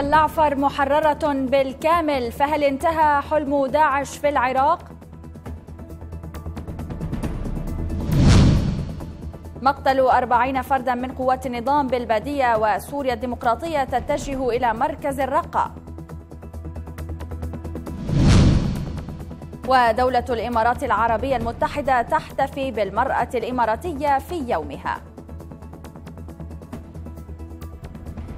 اللعفر محررة بالكامل فهل انتهى حلم داعش في العراق؟ مقتل أربعين فردا من قوات النظام بالبادية وسوريا الديمقراطية تتجه إلى مركز الرقة ودولة الإمارات العربية المتحدة تحتفي بالمرأة الإماراتية في يومها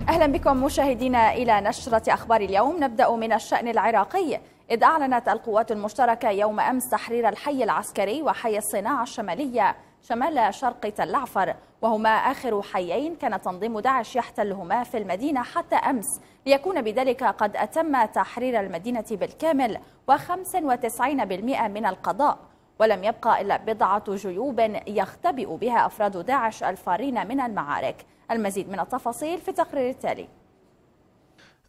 أهلا بكم مشاهدينا إلى نشرة أخبار اليوم نبدأ من الشأن العراقي إذ أعلنت القوات المشتركة يوم أمس تحرير الحي العسكري وحي الصناعة الشمالية شمال شرق تل عفر وهما آخر حيين كان تنظيم داعش يحتلهما في المدينة حتى أمس ليكون بذلك قد أتم تحرير المدينة بالكامل و95% من القضاء ولم يبقى إلا بضعة جيوب يختبئ بها أفراد داعش الفارين من المعارك المزيد من التفاصيل في التقرير التالي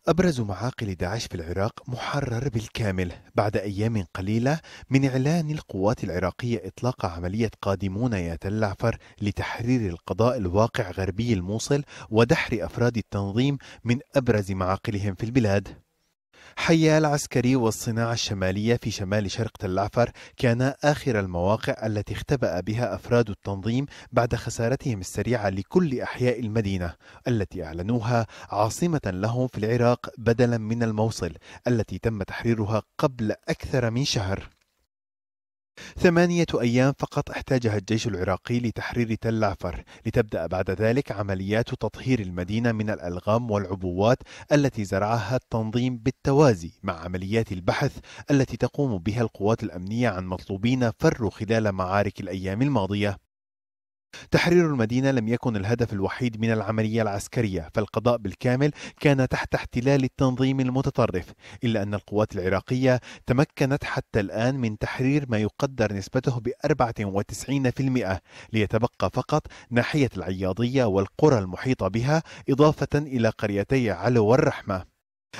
أبرز معاقل داعش في العراق محرر بالكامل بعد أيام قليلة من إعلان القوات العراقية إطلاق عملية قادمون يا تلعفر لتحرير القضاء الواقع غربي الموصل ودحر أفراد التنظيم من أبرز معاقلهم في البلاد حي العسكري والصناعة الشمالية في شمال شرق تل العفر كان آخر المواقع التي اختبأ بها أفراد التنظيم بعد خسارتهم السريعة لكل أحياء المدينة التي أعلنوها عاصمة لهم في العراق بدلا من الموصل التي تم تحريرها قبل أكثر من شهر ثمانية أيام فقط احتاجها الجيش العراقي لتحرير تل عفر لتبدأ بعد ذلك عمليات تطهير المدينة من الألغام والعبوات التي زرعها التنظيم بالتوازي مع عمليات البحث التي تقوم بها القوات الأمنية عن مطلوبين فروا خلال معارك الأيام الماضية تحرير المدينة لم يكن الهدف الوحيد من العملية العسكرية، فالقضاء بالكامل كان تحت احتلال التنظيم المتطرف، إلا أن القوات العراقية تمكنت حتى الآن من تحرير ما يقدر نسبته ب 94% ليتبقى فقط ناحية العياضية والقرى المحيطة بها، إضافة إلى قريتي علو والرحمة.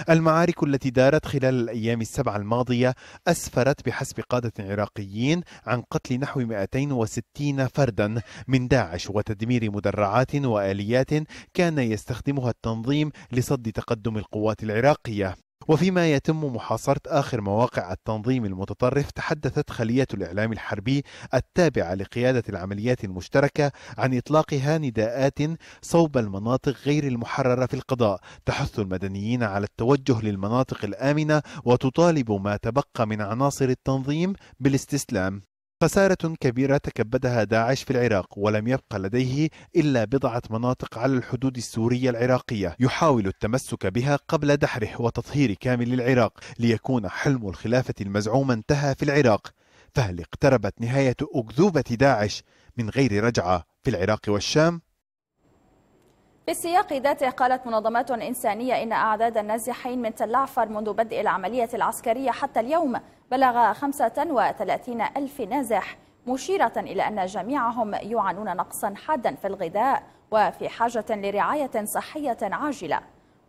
المعارك التي دارت خلال الأيام السبعة الماضية أسفرت بحسب قادة عراقيين عن قتل نحو 260 فردا من داعش وتدمير مدرعات وآليات كان يستخدمها التنظيم لصد تقدم القوات العراقية وفيما يتم محاصرة آخر مواقع التنظيم المتطرف تحدثت خلية الإعلام الحربي التابعة لقيادة العمليات المشتركة عن إطلاقها نداءات صوب المناطق غير المحررة في القضاء تحث المدنيين على التوجه للمناطق الآمنة وتطالب ما تبقى من عناصر التنظيم بالاستسلام خسارة كبيرة تكبدها داعش في العراق ولم يبقى لديه إلا بضعة مناطق على الحدود السورية العراقية يحاول التمسك بها قبل دحره وتطهير كامل العراق ليكون حلم الخلافة المزعومة انتهى في العراق فهل اقتربت نهاية أكذوبة داعش من غير رجعة في العراق والشام؟ في السياق ذاته قالت منظمات إنسانية إن أعداد النازحين من تل عفر منذ بدء العملية العسكرية حتى اليوم بلغ 35 ألف نازح مشيرة إلى أن جميعهم يعانون نقصا حادا في الغذاء وفي حاجة لرعاية صحية عاجلة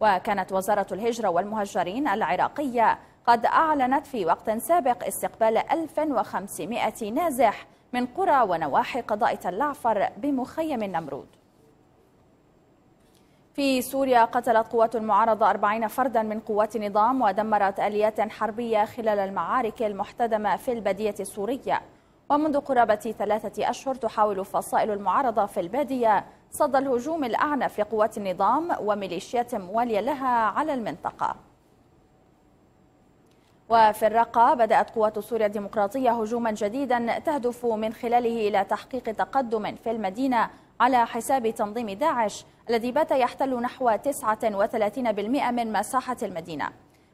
وكانت وزارة الهجرة والمهجرين العراقية قد أعلنت في وقت سابق استقبال 1500 نازح من قرى ونواحي قضاء تلعفر بمخيم النمرود في سوريا قتلت قوات المعارضة 40 فردا من قوات النظام ودمرت آليات حربية خلال المعارك المحتدمة في البادية السورية ومنذ قرابة ثلاثة أشهر تحاول فصائل المعارضة في البادية صد الهجوم الأعنف لقوات النظام وميليشيات موالية لها على المنطقة وفي الرقة بدأت قوات سوريا الديمقراطية هجوما جديدا تهدف من خلاله إلى تحقيق تقدم في المدينة على حساب تنظيم داعش الذي بات يحتل نحو 39% من مساحة المدينة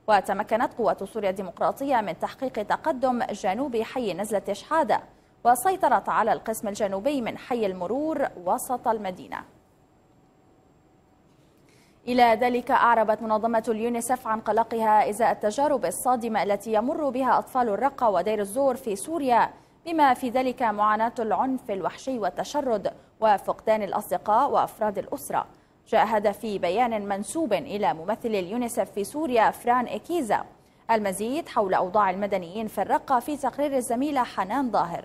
وتمكنت قوات سوريا الديمقراطية من تحقيق تقدم جنوب حي نزلة شحادة وسيطرت على القسم الجنوبي من حي المرور وسط المدينة إلى ذلك أعربت منظمة اليونيسف عن قلقها إزاء التجارب الصادمة التي يمر بها أطفال الرقة ودير الزور في سوريا بما في ذلك معاناة العنف الوحشي والتشرد وفقدان الأصدقاء وأفراد الأسرة جاء هذا في بيان منسوب إلى ممثل اليونيسف في سوريا فران إكيزا المزيد حول أوضاع المدنيين في الرقة في تقرير الزميلة حنان ظاهر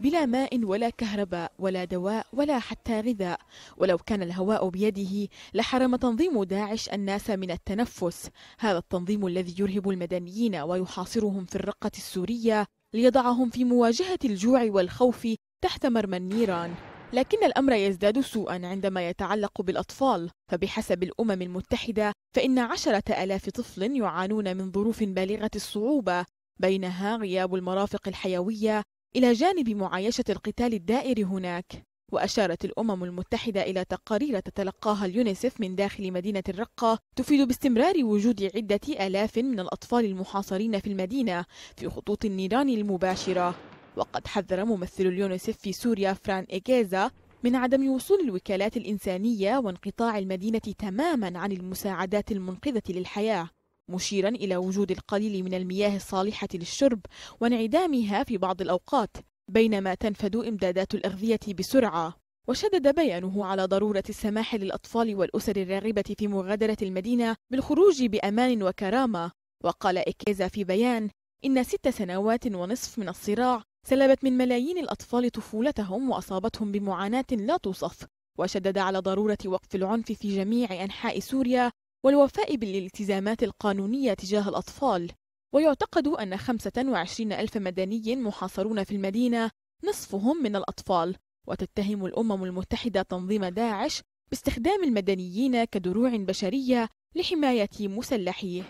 بلا ماء ولا كهرباء ولا دواء ولا حتى غذاء ولو كان الهواء بيده لحرم تنظيم داعش الناس من التنفس هذا التنظيم الذي يرهب المدنيين ويحاصرهم في الرقة السورية ليضعهم في مواجهة الجوع والخوف تحت مرمى النيران لكن الأمر يزداد سوءا عندما يتعلق بالأطفال فبحسب الأمم المتحدة فإن عشرة ألاف طفل يعانون من ظروف بالغة الصعوبة بينها غياب المرافق الحيوية إلى جانب معايشة القتال الدائر هناك وأشارت الأمم المتحدة إلى تقارير تتلقاها اليونيسف من داخل مدينة الرقة تفيد باستمرار وجود عدة آلاف من الأطفال المحاصرين في المدينة في خطوط النيران المباشرة وقد حذر ممثل اليونيسف في سوريا فران إيجيزا من عدم وصول الوكالات الإنسانية وانقطاع المدينة تماما عن المساعدات المنقذة للحياة مشيرا إلى وجود القليل من المياه الصالحة للشرب وانعدامها في بعض الأوقات بينما تنفد إمدادات الأغذية بسرعة وشدد بيانه على ضرورة السماح للأطفال والأسر الراغبة في مغادرة المدينة بالخروج بأمان وكرامة وقال إكيزا في بيان إن ست سنوات ونصف من الصراع سلبت من ملايين الأطفال طفولتهم وأصابتهم بمعاناة لا توصف وشدد على ضرورة وقف العنف في جميع أنحاء سوريا والوفاء بالالتزامات القانونية تجاه الأطفال ويعتقد أن 25 ألف مدني محاصرون في المدينة نصفهم من الأطفال وتتهم الأمم المتحدة تنظيم داعش باستخدام المدنيين كدروع بشرية لحماية مسلحيه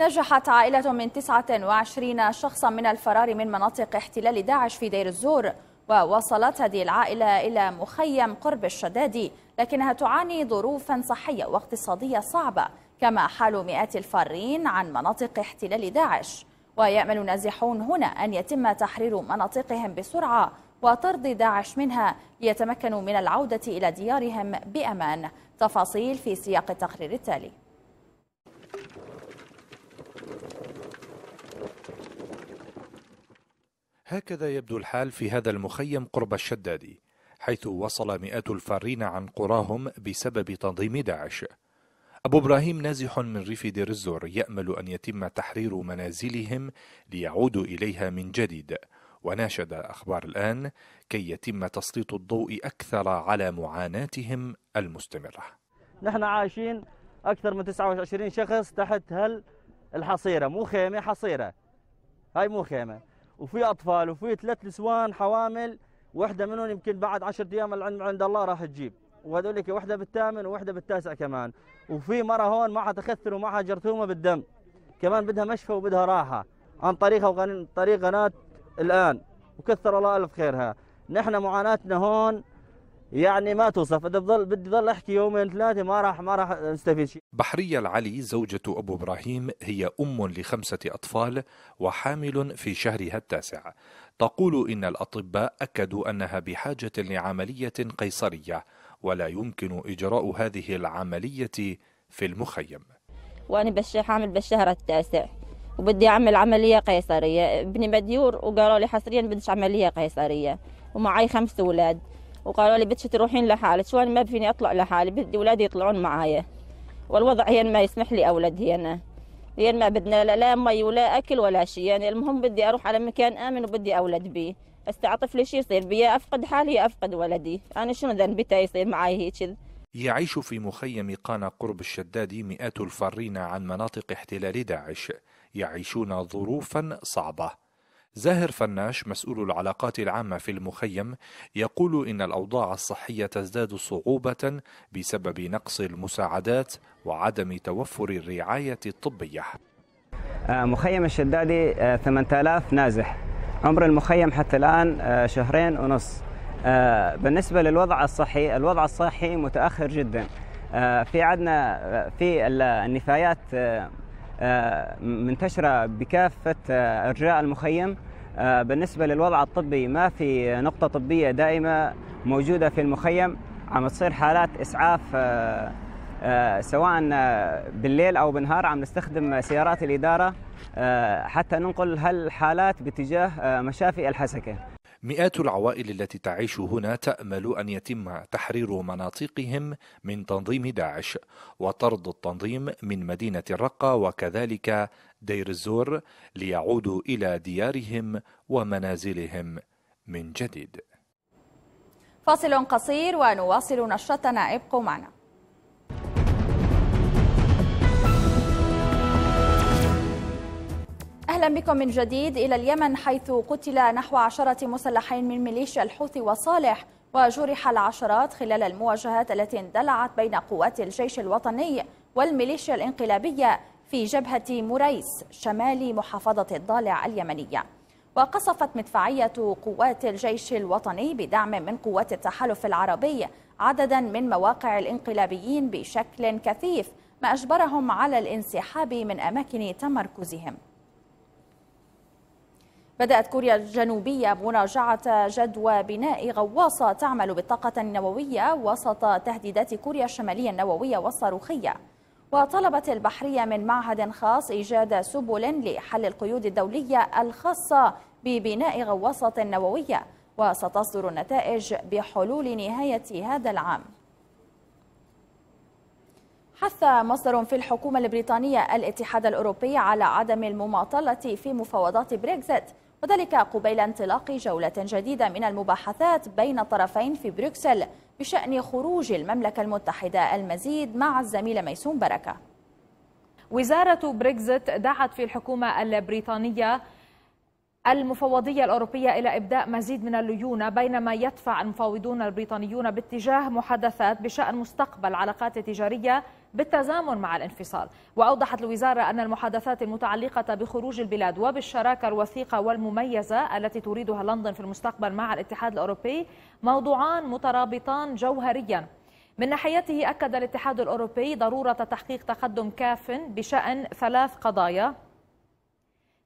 نجحت عائلة من 29 شخصا من الفرار من مناطق احتلال داعش في دير الزور ووصلت هذه العائلة إلى مخيم قرب الشدادي لكنها تعاني ظروفا صحية واقتصادية صعبة كما حال مئات الفارين عن مناطق احتلال داعش ويأمل نازحون هنا أن يتم تحرير مناطقهم بسرعة وطرد داعش منها ليتمكنوا من العودة إلى ديارهم بأمان تفاصيل في سياق التقرير التالي هكذا يبدو الحال في هذا المخيم قرب الشدادي حيث وصل مئات الفارين عن قراهم بسبب تنظيم داعش أبو إبراهيم نازح من ريف دير الزور يأمل أن يتم تحرير منازلهم ليعودوا إليها من جديد وناشد أخبار الآن كي يتم تسليط الضوء أكثر على معاناتهم المستمرة نحن عايشين أكثر من 29 شخص تحت هل الحصيرة مو خيمة حصيرة هاي مو خيمة وفي اطفال وفي ثلاث نسوان حوامل واحده منهم يمكن بعد 10 ايام العلم عند الله راح تجيب وهذولك واحده بالثامن وواحده بالتاسع كمان وفي مره هون معها تخثر ومعها جرثومه بالدم كمان بدها مشفى وبدها راحه عن طريقها وعن طريق قناه الان وكثر الله الف خيرها نحن معاناتنا هون يعني ما توصف بدي بضل بدي ضل احكي يومين ثلاثه ما راح ما راح استفيد شيء بحريه العلي زوجة ابو ابراهيم هي ام لخمسه اطفال وحامل في شهرها التاسع تقول ان الاطباء اكدوا انها بحاجه لعمليه قيصريه ولا يمكن اجراء هذه العمليه في المخيم وانا بش حامل بالشهر التاسع وبدي اعمل عمليه قيصريه ابني مديور وقالوا لي حصريا بدش عمليه قيصريه ومعي خمس اولاد وقالوا لي بنتي تروحين لحالك وانا ما فيني اطلع لحالي بدي اولادي يطلعون معايا والوضع هين ما يسمح لي اولادي انا هين ما بدنا لا, لا مي ولا اكل ولا شيء يعني المهم بدي اروح على مكان امن وبدي اولد بيه استعطف لي شيء يصير بي افقد حالي افقد ولدي انا شنو ذنبي تا يصير معي هيك يعيش في مخيم قانا قرب الشداد مئات الفارين عن مناطق احتلال داعش يعيشون ظروفا صعبه زاهر فناش مسؤول العلاقات العامة في المخيم يقول إن الأوضاع الصحية تزداد صعوبة بسبب نقص المساعدات وعدم توفر الرعاية الطبية آه، مخيم الشدادي 8000 آه، نازح عمر المخيم حتى الآن آه، شهرين ونص بالنسبة للوضع الصحي الوضع الصحي متأخر جدا في عندنا في النفايات آه، منتشرة بكافة أرجاء آه، المخيم آه، بالنسبة للوضع الطبي ما في نقطة طبية دائمة موجودة في المخيم عم تصير حالات إسعاف سواء بالليل أو بالنهار عم نستخدم سيارات الإدارة حتى ننقل هالحالات باتجاه مشافي الحسكة مئات العوائل التي تعيش هنا تأمل أن يتم تحرير مناطقهم من تنظيم داعش وطرد التنظيم من مدينة الرقة وكذلك دير الزور ليعودوا إلى ديارهم ومنازلهم من جديد فاصل قصير ونواصل نشرتنا ابقوا معنا أهلا بكم من جديد إلى اليمن حيث قتل نحو عشرة مسلحين من ميليشيا الحوثي وصالح وجرح العشرات خلال المواجهات التي اندلعت بين قوات الجيش الوطني والميليشيا الانقلابية في جبهة مريس شمال محافظة الضالع اليمنية وقصفت مدفعية قوات الجيش الوطني بدعم من قوات التحالف العربي عددا من مواقع الانقلابيين بشكل كثيف ما أجبرهم على الانسحاب من أماكن تمركزهم بدأت كوريا الجنوبية مراجعة جدوى بناء غواصة تعمل بالطاقة النووية وسط تهديدات كوريا الشمالية النووية والصاروخية وطلبت البحرية من معهد خاص إيجاد سبل لحل القيود الدولية الخاصة ببناء غواصة نووية وستصدر النتائج بحلول نهاية هذا العام حث مصدر في الحكومة البريطانية الاتحاد الأوروبي على عدم المماطلة في مفاوضات بريكزيت وذلك قبيل انطلاق جولة جديدة من المباحثات بين الطرفين في بروكسل بشأن خروج المملكة المتحدة المزيد مع الزميل ميسون بركة وزارة بريكزت دعت في الحكومة البريطانية المفوضية الأوروبية إلى إبداء مزيد من الليونة بينما يدفع المفاوضون البريطانيون باتجاه محادثات بشأن مستقبل علاقات تجارية بالتزامن مع الانفصال وأوضحت الوزارة أن المحادثات المتعلقة بخروج البلاد وبالشراكة الوثيقة والمميزة التي تريدها لندن في المستقبل مع الاتحاد الأوروبي موضوعان مترابطان جوهرياً من ناحيته أكد الاتحاد الأوروبي ضرورة تحقيق تقدم كاف بشأن ثلاث قضايا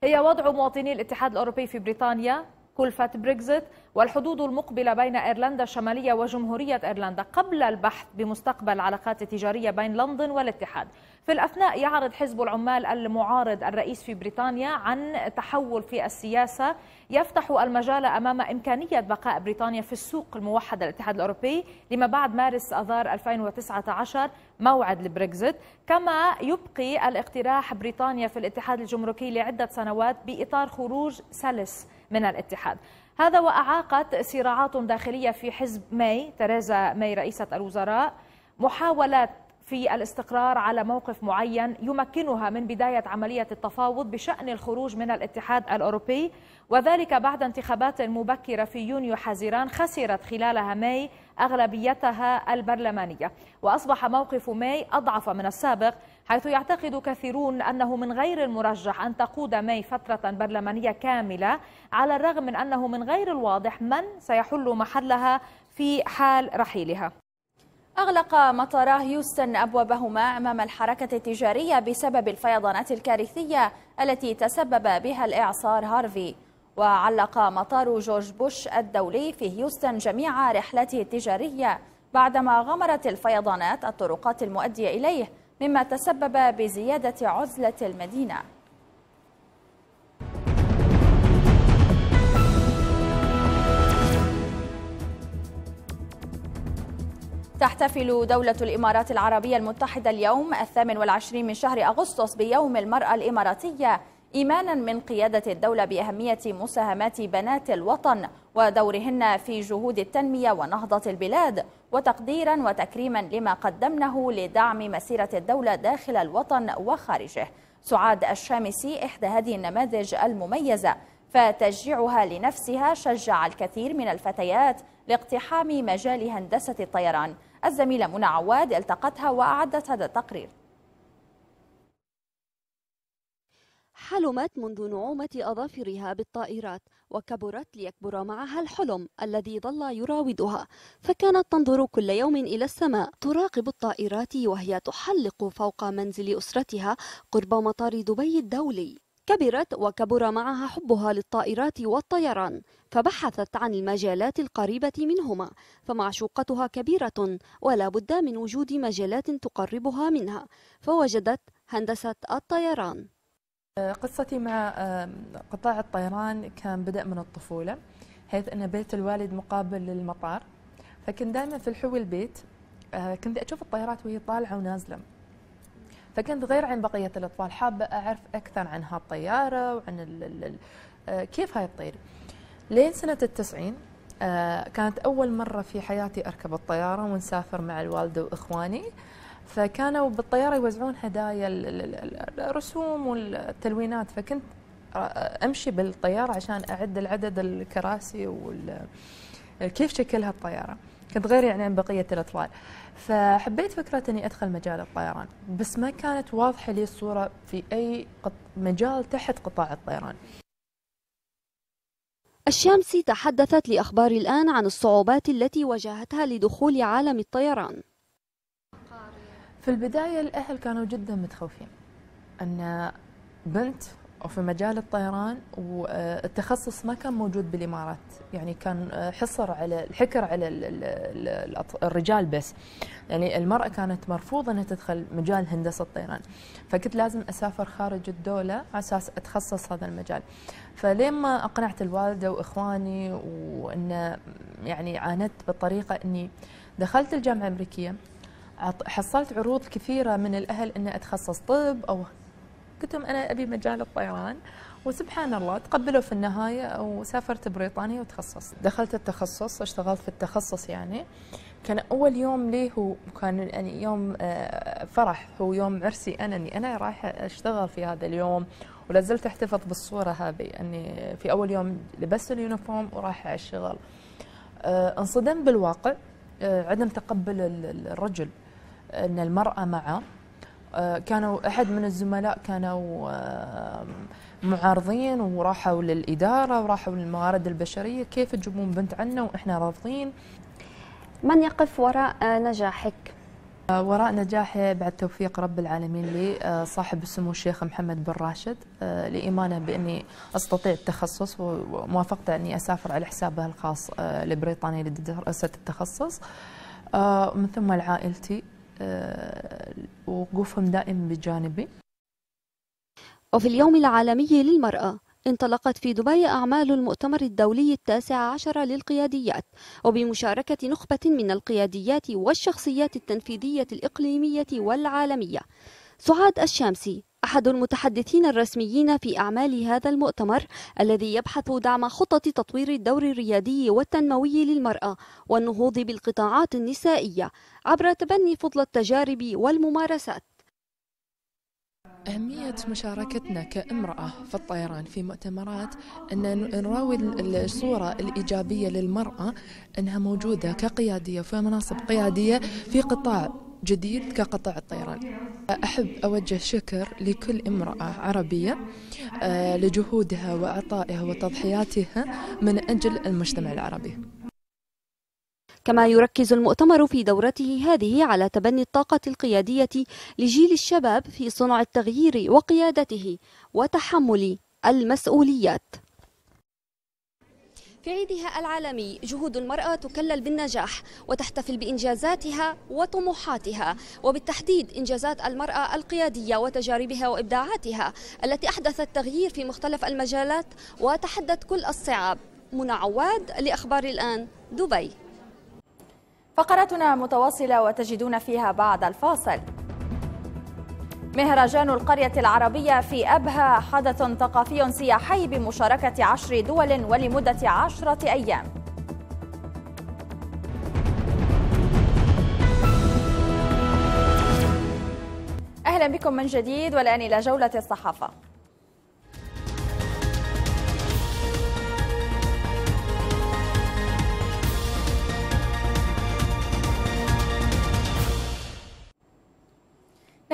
هي وضع مواطني الاتحاد الأوروبي في بريطانيا كلفة بريكزيت والحدود المقبلة بين أيرلندا الشمالية وجمهورية أيرلندا قبل البحث بمستقبل العلاقات التجارية بين لندن والاتحاد في الأثناء يعرض حزب العمال المعارض الرئيس في بريطانيا عن تحول في السياسة يفتح المجال أمام إمكانية بقاء بريطانيا في السوق الموحدة الاتحاد الأوروبي لما بعد مارس أذار 2019 موعد البريكزت كما يبقي الاقتراح بريطانيا في الاتحاد الجمركي لعدة سنوات بإطار خروج سلس من الاتحاد هذا وأعاقت صراعات داخلية في حزب ماي تريزا ماي رئيسة الوزراء محاولات في الاستقرار على موقف معين يمكنها من بداية عملية التفاوض بشأن الخروج من الاتحاد الأوروبي وذلك بعد انتخابات مبكرة في يونيو حزيران خسرت خلالها ماي أغلبيتها البرلمانية وأصبح موقف ماي أضعف من السابق حيث يعتقد كثيرون أنه من غير المرجح أن تقود ماي فترة برلمانية كاملة على الرغم من أنه من غير الواضح من سيحل محلها في حال رحيلها أغلق مطارا هيوستن أبوابهما أمام الحركة التجارية بسبب الفيضانات الكارثية التي تسبب بها الإعصار هارفي وعلق مطار جورج بوش الدولي في هيوستن جميع رحلاته التجارية بعدما غمرت الفيضانات الطرقات المؤدية إليه مما تسبب بزيادة عزلة المدينة تحتفل دولة الإمارات العربية المتحدة اليوم الثامن والعشرين من شهر أغسطس بيوم المرأة الإماراتية إيمانا من قيادة الدولة بأهمية مساهمات بنات الوطن ودورهن في جهود التنمية ونهضة البلاد وتقديرا وتكريما لما قدمنه لدعم مسيرة الدولة داخل الوطن وخارجه سعاد الشامسي إحدى هذه النماذج المميزة فتشجيعها لنفسها شجع الكثير من الفتيات لاقتحام مجال هندسة الطيران الزميلة منى عواد التقتها وأعدت هذا التقرير حلمت منذ نعومة أظافرها بالطائرات وكبرت ليكبر معها الحلم الذي ظل يراودها فكانت تنظر كل يوم إلى السماء تراقب الطائرات وهي تحلق فوق منزل أسرتها قرب مطار دبي الدولي كبرت وكبر معها حبها للطائرات والطيران فبحثت عن المجالات القريبة منهما فمعشوقتها كبيرة ولا بد من وجود مجالات تقربها منها فوجدت هندسة الطيران قصتي مع قطاع الطيران كان بدأ من الطفولة حيث أن بيت الوالد مقابل للمطار فكنت دائما في الحو البيت آه، كنت أشوف الطيارات وهي طالعة ونازلة فكنت غير عن بقية الأطفال حابة أعرف أكثر عن هالطيارة وعن الـ الـ الـ آه، كيف هاي تطير لين سنة التسعين آه، كانت أول مرة في حياتي أركب الطيارة ونسافر مع الوالدة وإخواني فكانوا بالطياره يوزعون هدايا الرسوم والتلوينات فكنت امشي بالطياره عشان اعد العدد الكراسي وال كيف شكلها الطياره كنت غير يعني عن بقيه الاطفال فحبيت فكره اني ادخل مجال الطيران بس ما كانت واضحه لي الصوره في اي مجال تحت قطاع الطيران الشامسي تحدثت لاخبار الان عن الصعوبات التي واجهتها لدخول عالم الطيران في البداية الأهل كانوا جدا متخوفين أن بنت وفي مجال الطيران والتخصص ما كان موجود بالامارات يعني كان حصر على الحكر على الرجال بس يعني المراه كانت مرفوضه انها تدخل مجال هندسه الطيران فكنت لازم اسافر خارج الدوله على اساس اتخصص هذا المجال فلما اقنعت الوالده واخواني وان يعني عاندت بالطريقه اني دخلت الجامعه الامريكيه حصلت عروض كثيره من الاهل اني اتخصص طب او قلت لهم انا ابي مجال الطيران وسبحان الله تقبلوا في النهايه وسافرت بريطانيا وتخصصت دخلت التخصص اشتغلت في التخصص يعني كان اول يوم لي هو كان يعني يوم آه، فرح هو يوم عرسي انا اني انا رايحه اشتغل في هذا اليوم ولا زلت احتفظ بالصوره هذه اني في اول يوم لبست اليونيفورم ورايحه على الشغل آه، انصدم بالواقع آه، عدم تقبل الرجل ان المراه معه آه، كانوا احد من الزملاء كانوا معارضين وراحوا للاداره وراحوا للموارد البشريه كيف تجيبون بنت عنا واحنا رافضين من يقف وراء آه، نجاحك آه، وراء نجاحي بعد توفيق رب العالمين لي صاحب السمو الشيخ محمد بن راشد لإيمانه بأني أستطيع التخصص وموافقته أني أسافر على حسابه الخاص لبريطانيا لدراسة التخصص من ثم لعائلتي آه، وقوفهم دائم بجانبي وفي اليوم العالمي للمرأة انطلقت في دبي أعمال المؤتمر الدولي التاسع عشر للقياديات وبمشاركة نخبة من القياديات والشخصيات التنفيذية الإقليمية والعالمية سعاد الشامسي أحد المتحدثين الرسميين في أعمال هذا المؤتمر الذي يبحث دعم خطط تطوير الدور الريادي والتنموي للمرأة والنهوض بالقطاعات النسائية عبر تبني فضل التجارب والممارسات أهمية مشاركتنا كامرأة في الطيران في مؤتمرات أن نراوي الصورة الإيجابية للمرأة أنها موجودة كقيادية في مناصب قيادية في قطاع جديد كقطع الطيران أحب أوجه شكر لكل امرأة عربية آه، لجهودها وعطائها وتضحياتها من أجل المجتمع العربي كما يركز المؤتمر في دورته هذه على تبني الطاقة القيادية لجيل الشباب في صنع التغيير وقيادته وتحمل المسؤوليات في عيدها العالمي جهود المرأة تكلل بالنجاح وتحتفل بإنجازاتها وطموحاتها وبالتحديد إنجازات المرأة القيادية وتجاربها وإبداعاتها التي أحدثت تغيير في مختلف المجالات وتحدت كل الصعاب منى عواد لأخبار الآن دبي فقرتنا متواصلة وتجدون فيها بعد الفاصل مهرجان القرية العربية في أبها حدث ثقافي سياحي بمشاركة عشر دول ولمدة عشرة أيام أهلا بكم من جديد والآن إلى جولة الصحافة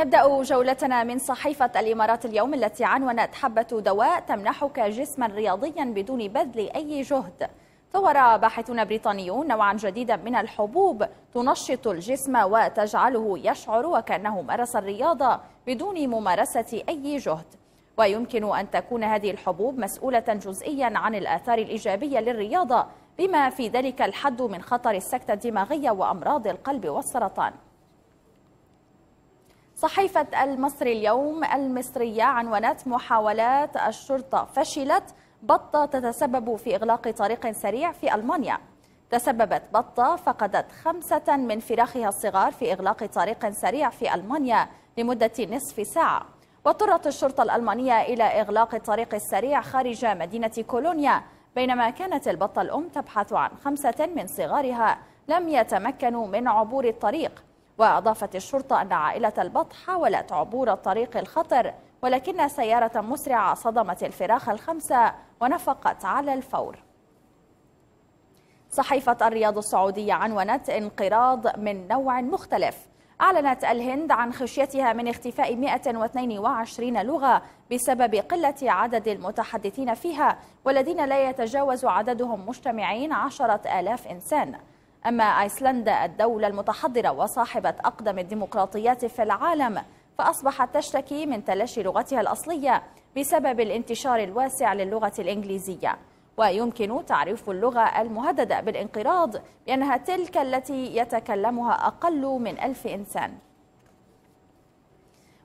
نبدأ جولتنا من صحيفة الإمارات اليوم التي عنونت حبة دواء تمنحك جسما رياضيا بدون بذل أي جهد طور باحثون بريطانيون نوعا جديدا من الحبوب تنشط الجسم وتجعله يشعر وكأنه مارس الرياضة بدون ممارسة أي جهد ويمكن أن تكون هذه الحبوب مسؤولة جزئيا عن الآثار الإيجابية للرياضة بما في ذلك الحد من خطر السكتة الدماغية وأمراض القلب والسرطان صحيفة المصري اليوم المصرية عنونت محاولات الشرطة فشلت بطة تتسبب في إغلاق طريق سريع في ألمانيا تسببت بطة فقدت خمسة من فراخها الصغار في إغلاق طريق سريع في ألمانيا لمدة نصف ساعة واضطرت الشرطة الألمانية إلى إغلاق الطريق السريع خارج مدينة كولونيا بينما كانت البطة الأم تبحث عن خمسة من صغارها لم يتمكنوا من عبور الطريق وأضافت الشرطة أن عائلة البط حاولت عبور الطريق الخطر ولكن سيارة مسرعة صدمت الفراخ الخمسة ونفقت على الفور صحيفة الرياض السعودية عنونت انقراض من نوع مختلف أعلنت الهند عن خشيتها من اختفاء 122 لغة بسبب قلة عدد المتحدثين فيها والذين لا يتجاوز عددهم مجتمعين عشرة آلاف إنسان أما أيسلندا الدولة المتحضرة وصاحبة أقدم الديمقراطيات في العالم فأصبحت تشتكي من تلاشي لغتها الأصلية بسبب الانتشار الواسع للغة الإنجليزية ويمكن تعريف اللغة المهددة بالانقراض بأنها تلك التي يتكلمها أقل من ألف إنسان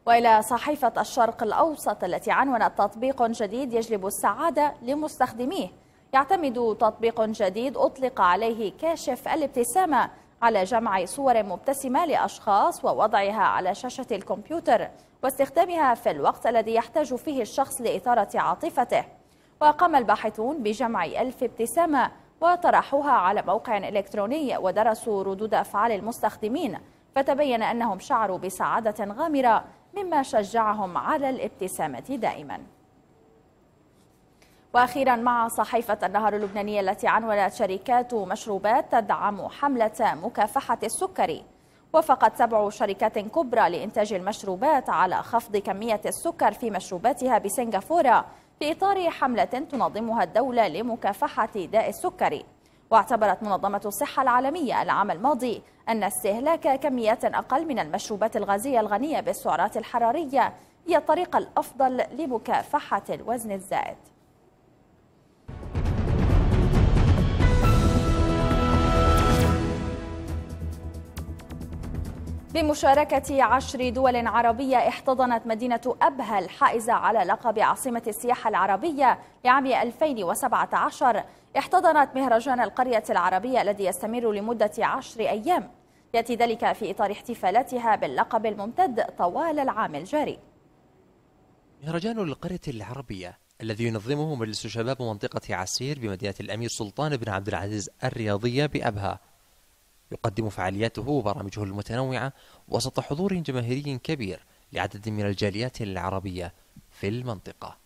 وإلى صحيفة الشرق الأوسط التي عنونت تطبيق جديد يجلب السعادة لمستخدميه يعتمد تطبيق جديد أطلق عليه كاشف الابتسامة على جمع صور مبتسمة لأشخاص ووضعها على شاشة الكمبيوتر واستخدامها في الوقت الذي يحتاج فيه الشخص لإثارة عاطفته وقام الباحثون بجمع ألف ابتسامة وطرحوها على موقع إلكتروني ودرسوا ردود أفعال المستخدمين فتبين أنهم شعروا بسعادة غامرة مما شجعهم على الابتسامة دائماً وأخيرا مع صحيفة النهار اللبنانية التي عنونت شركات مشروبات تدعم حملة مكافحة السكري وافقت سبع شركات كبرى لإنتاج المشروبات على خفض كمية السكر في مشروباتها بسنغافورة في إطار حملة تنظمها الدولة لمكافحة داء السكري واعتبرت منظمة الصحة العالمية العام الماضي أن استهلاك كميات أقل من المشروبات الغازية الغنية بالسعرات الحرارية هي الطريقة الأفضل لمكافحة الوزن الزائد بمشاركة عشر دول عربية احتضنت مدينة أبها الحائزة على لقب عاصمة السياحة العربية لعام 2017 احتضنت مهرجان القرية العربية الذي يستمر لمدة عشر أيام يأتي ذلك في إطار احتفالاتها باللقب الممتد طوال العام الجاري مهرجان القرية العربية الذي ينظمه مجلس شباب منطقة عسير بمدينة الأمير سلطان بن عبد العزيز الرياضية بأبها يقدم فعالياته وبرامجه المتنوعة وسط حضور جماهيري كبير لعدد من الجاليات العربية في المنطقة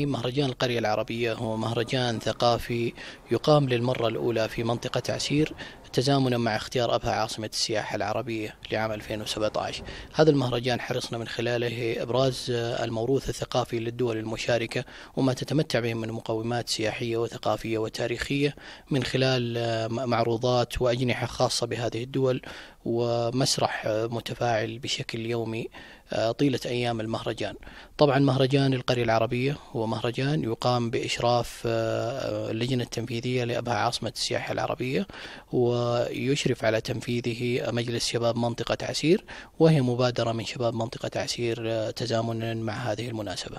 مهرجان القرية العربية هو مهرجان ثقافي يقام للمرة الأولى في منطقة عسير تزامنا مع اختيار أبها عاصمة السياحة العربية لعام 2017 هذا المهرجان حرصنا من خلاله إبراز الموروث الثقافي للدول المشاركة وما تتمتع به من مقومات سياحية وثقافية وتاريخية من خلال معروضات وأجنحة خاصة بهذه الدول ومسرح متفاعل بشكل يومي آه، طيلة أيام المهرجان طبعا مهرجان القرية العربية هو مهرجان يقام بإشراف آه، آه، اللجنة التنفيذية لأبها عاصمة السياحة العربية ويشرف على تنفيذه مجلس شباب منطقة عسير وهي مبادرة من شباب منطقة عسير تزامنا مع هذه المناسبة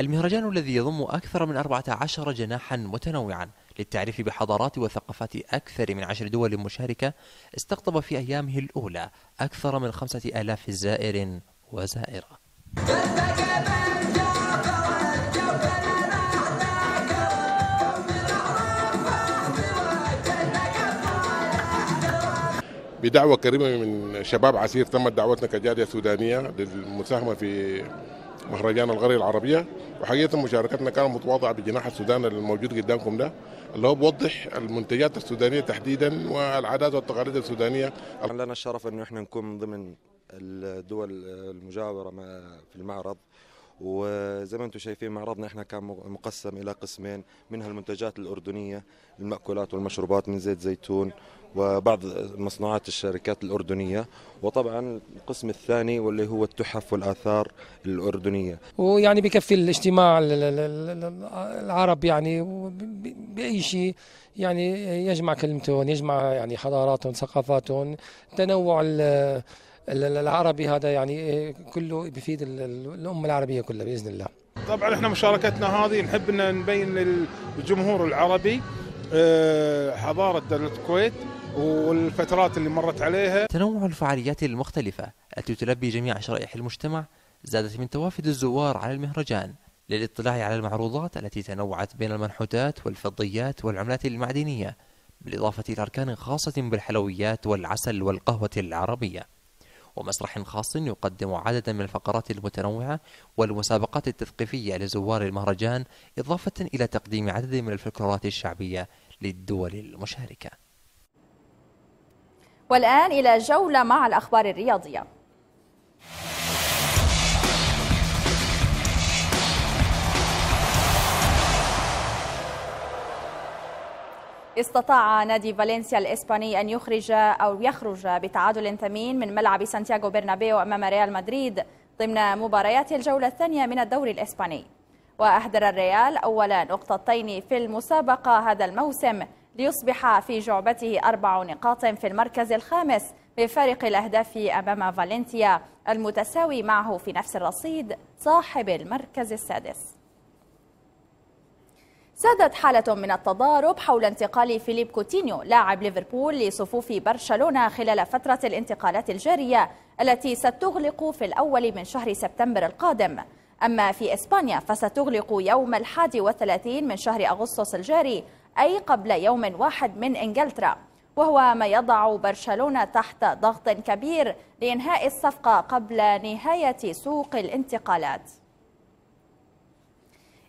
المهرجان الذي يضم أكثر من 14 جناحا متنوعا للتعريف بحضارات وثقافات أكثر من عشر دول مشاركة استقطب في أيامه الأولى أكثر من خمسة آلاف زائر وزائرة بدعوة كريمة من شباب عسير تمت دعوتنا كجالية سودانية للمساهمة في مهرجان الغرية العربية وحقيقة مشاركتنا كانت متواضعة بجناح السودان الموجود قدامكم ده اللي هو بيوضح المنتجات السودانية تحديدا والعادات والتقاليد السودانية لنا الشرف أنه احنا نكون ضمن الدول المجاورة في المعرض وزي ما انتم شايفين معرضنا احنا كان مقسم الى قسمين منها المنتجات الاردنيه الماكولات والمشروبات من زيت زيتون وبعض مصنوعات الشركات الاردنيه وطبعا القسم الثاني واللي هو التحف والاثار الاردنيه ويعني بكفي الاجتماع العرب يعني باي شيء يعني يجمع كلمتهم يجمع يعني حضاراتهم ثقافاتهم تنوع العربي هذا يعني إيه كله بفيد الامه العربيه كلها باذن الله. طبعا احنا مشاركتنا هذه نحب ان نبين للجمهور العربي آه، حضاره دوله الكويت والفترات اللي مرت عليها. تنوع الفعاليات المختلفه التي تلبي جميع شرائح المجتمع زادت من توافد الزوار على المهرجان للاطلاع على المعروضات التي تنوعت بين المنحوتات والفضيات والعملات المعدنيه بالاضافه الى اركان خاصه بالحلويات والعسل والقهوه العربيه. ومسرح خاص يقدم عددا من الفقرات المتنوعة والمسابقات التثقيفية لزوار المهرجان إضافة إلى تقديم عدد من الفكرات الشعبية للدول المشاركة والآن إلى جولة مع الأخبار الرياضية استطاع نادي فالنسيا الإسباني أن يخرج أو يخرج بتعادل ثمين من ملعب سانتياغو برنابيو أمام ريال مدريد ضمن مباريات الجولة الثانية من الدوري الإسباني وأهدر الريال أول نقطتين في المسابقة هذا الموسم ليصبح في جعبته أربع نقاط في المركز الخامس بفارق الأهداف أمام فالنسيا المتساوي معه في نفس الرصيد صاحب المركز السادس زادت حالة من التضارب حول انتقال فيليب كوتينيو لاعب ليفربول لصفوف برشلونة خلال فترة الانتقالات الجارية التي ستغلق في الأول من شهر سبتمبر القادم أما في إسبانيا فستغلق يوم الحادي والثلاثين من شهر أغسطس الجاري أي قبل يوم واحد من إنجلترا وهو ما يضع برشلونة تحت ضغط كبير لإنهاء الصفقة قبل نهاية سوق الانتقالات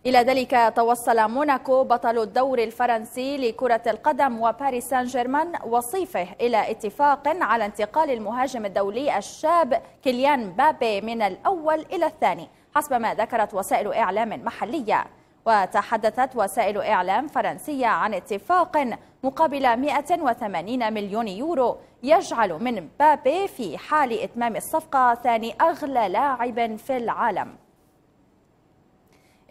إلى ذلك توصل موناكو بطل الدور الفرنسي لكرة القدم وباريس سان جيرمان وصيفه إلى اتفاق على انتقال المهاجم الدولي الشاب كيليان بابي من الأول إلى الثاني حسب ما ذكرت وسائل إعلام محلية وتحدثت وسائل إعلام فرنسية عن اتفاق مقابل 180 مليون يورو يجعل من بابي في حال إتمام الصفقة ثاني أغلى لاعب في العالم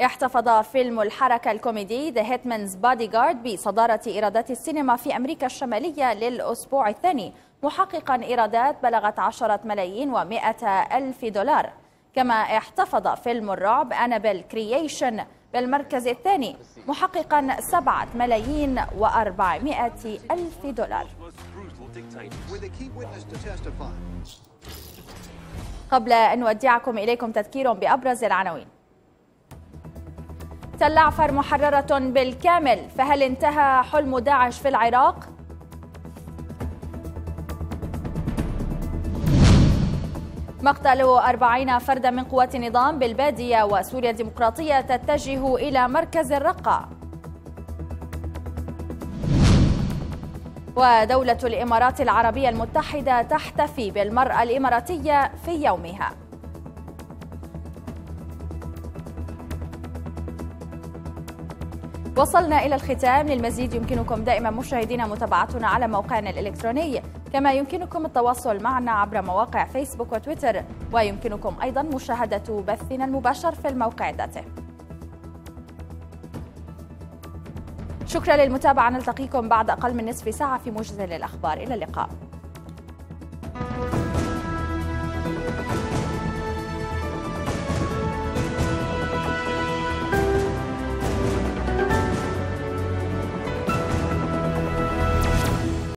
احتفظ فيلم الحركة الكوميدي The Hitman's Bodyguard بصدارة إيرادات السينما في أمريكا الشمالية للأسبوع الثاني محققا إيرادات بلغت 10 ملايين و100 ألف دولار كما احتفظ فيلم الرعب أنابل كرييشن بالمركز الثاني محققا 7 ملايين و400 ألف دولار قبل أن نودعكم إليكم تذكير بأبرز العناوين تل عفر محررة بالكامل فهل انتهى حلم داعش في العراق؟ مقتل 40 فردا من قوات النظام بالبادية وسوريا الديمقراطية تتجه إلى مركز الرقة ودولة الإمارات العربية المتحدة تحتفي بالمرأة الإماراتية في يومها وصلنا إلى الختام للمزيد يمكنكم دائما مشاهدينا متابعتنا على موقعنا الإلكتروني كما يمكنكم التواصل معنا عبر مواقع فيسبوك وتويتر ويمكنكم أيضا مشاهدة بثنا المباشر في الموقع ذاته شكرا للمتابعة نلتقيكم بعد أقل من نصف ساعة في موجز الأخبار إلى اللقاء